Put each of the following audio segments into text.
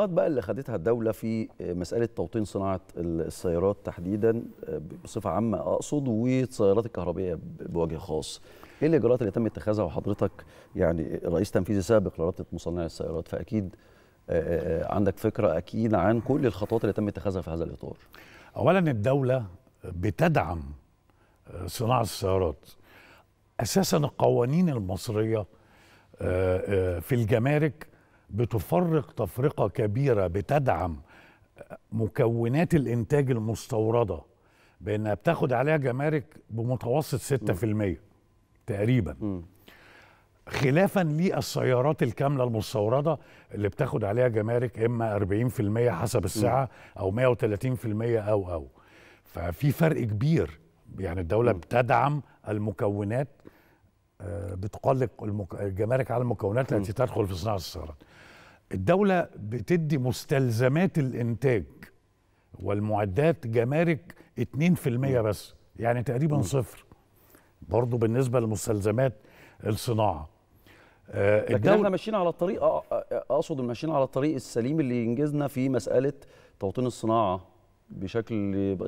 الاجراءات بقى اللي خدتها الدوله في مساله توطين صناعه السيارات تحديدا بصفه عامه اقصد والسيارات الكهربائيه بوجه خاص ايه الاجراءات اللي تم اتخاذها وحضرتك يعني رئيس تنفيذي سابق لرابطه مصنعي السيارات فاكيد عندك فكره اكيد عن كل الخطوات اللي تم اتخاذها في هذا الاطار اولا الدوله بتدعم صناعه السيارات اساسا القوانين المصريه في الجمارك بتفرق تفرقه كبيره بتدعم مكونات الانتاج المستورده بانها بتاخد عليها جمارك بمتوسط 6% م. تقريبا م. خلافا للسيارات الكامله المستورده اللي بتاخد عليها جمارك اما 40% حسب الساعه م. او 130% او او ففي فرق كبير يعني الدوله م. بتدعم المكونات بتقلق الجمارك على المكونات التي تدخل في صناعه السيارات الدوله بتدي مستلزمات الانتاج والمعدات جمارك 2% بس يعني تقريبا صفر برضه بالنسبه لمستلزمات الصناعه آه، لكن احنا ماشيين على الطريق اقصد ماشيين على الطريق السليم اللي ينجزنا في مساله توطين الصناعه بشكل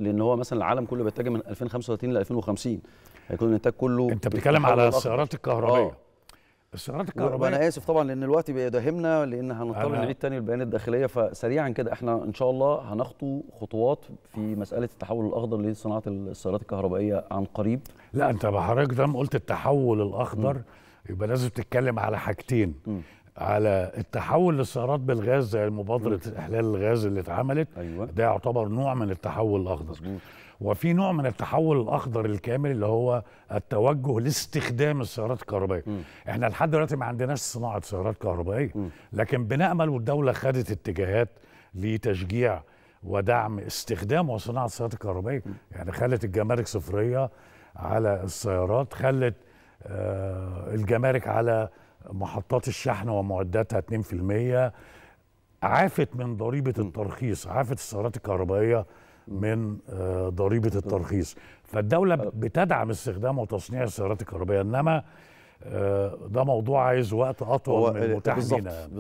لان هو مثلا العالم كله بيتجه من 2035 ل 2050 هيكون الانتاج كله انت بتتكلم على السيارات الكهربائيه آه. السيارات الكهربائيه وانا اسف طبعا لان الوقت بيداهمنا لان هنضطر نعيد تاني البيانات الداخليه فسريعا كده احنا ان شاء الله هنخطو خطوات في مساله التحول الاخضر لصناعه السيارات الكهربائيه عن قريب لا انت حضرتك ده قلت التحول الاخضر م. يبقى لازم تتكلم على حاجتين م. على التحول للسيارات بالغاز زي مبادره احلال الغاز اللي اتعملت أيوة. ده يعتبر نوع من التحول الاخضر مزبوط. وفي نوع من التحول الاخضر الكامل اللي هو التوجه لاستخدام السيارات الكهربائيه مم. احنا لحد دلوقتي ما عندناش صناعه سيارات كهربائيه مم. لكن بنامل والدوله خدت اتجاهات لتشجيع ودعم استخدام وصناعه السيارات الكهربائيه يعني خلت الجمارك صفريه على السيارات خلت آه الجمارك على محطات الشحن ومعداتها 2% عافت من ضريبه الترخيص عافت السيارات الكهربائيه من آه، ضريبه الترخيص فالدوله آه. بتدعم استخدام وتصنيع السيارات الكهربائيه انما آه، ده موضوع عايز وقت اطول من المتاح